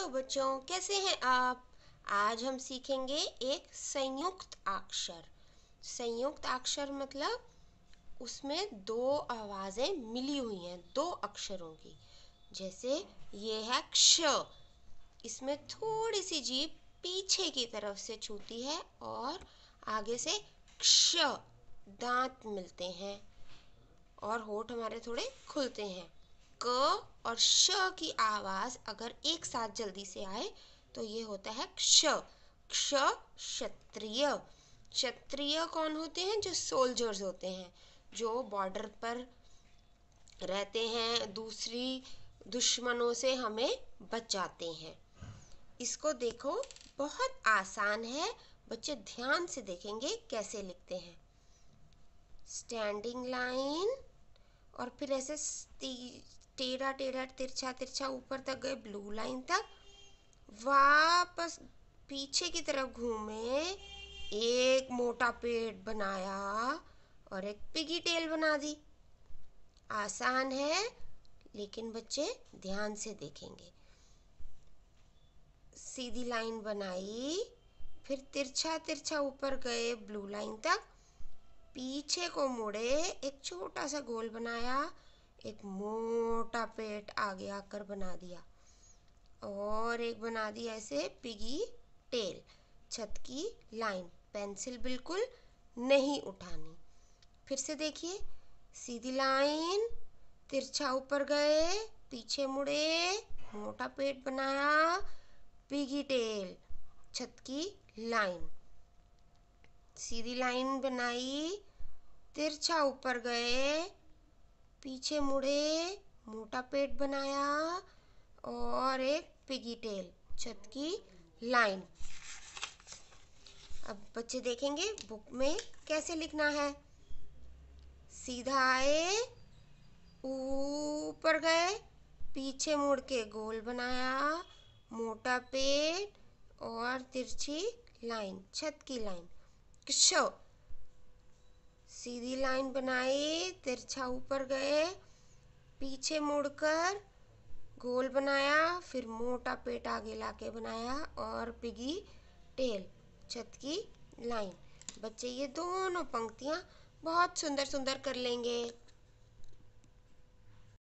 hello तो बच्चों कैसे हैं आप आज हम सीखेंगे एक संयुक्त अक्षर संयुक्त अक्षर मतलब उसमें दो आवाज़ें मिली हुई हैं दो अक्षरों की जैसे ये है क्ष इसमें थोड़ी सी जीप पीछे की तरफ से छूती है और आगे से क्ष दांत मिलते हैं और होठ हमारे थोड़े खुलते हैं क और श की आवाज़ अगर एक साथ जल्दी से आए तो ये होता है क्ष क्ष क्षत्रिय क्षत्रिय कौन होते हैं जो सोल्जर्स होते हैं जो बॉर्डर पर रहते हैं दूसरी दुश्मनों से हमें बचाते हैं इसको देखो बहुत आसान है बच्चे ध्यान से देखेंगे कैसे लिखते हैं स्टैंडिंग लाइन और फिर ऐसे टेढ़ा टेढ़ा तिरछा तिरछा ऊपर तक गए ब्लू लाइन तक वापस पीछे की तरफ घूमे एक मोटा पेट बनाया और एक पिगी टेल बना दी आसान है लेकिन बच्चे ध्यान से देखेंगे सीधी लाइन बनाई फिर तिरछा तिरछा ऊपर गए ब्लू लाइन तक पीछे को मुड़े एक छोटा सा गोल बनाया एक मोटा पेट आगे आकर बना दिया और एक बना दिया ऐसे पिगी टेल छत की लाइन पेंसिल बिल्कुल नहीं उठानी फिर से देखिए सीधी लाइन तिरछा ऊपर गए पीछे मुड़े मोटा पेट बनाया पिगी टेल छत की लाइन सीधी लाइन बनाई तिरछा ऊपर गए पीछे मुड़े मोटा पेट बनाया और एक पिगी टेल छत की लाइन अब बच्चे देखेंगे बुक में कैसे लिखना है सीधा आए ऊपर गए पीछे मुड़ के गोल बनाया मोटा पेट और तिरछी लाइन छत की लाइन शो सीधी लाइन बनाई तिरछा ऊपर गए पीछे मुड़कर गोल बनाया फिर मोटा पेट आगे लाके बनाया और पिगी टेल छत की लाइन बच्चे ये दोनों पंक्तियाँ बहुत सुंदर सुंदर कर लेंगे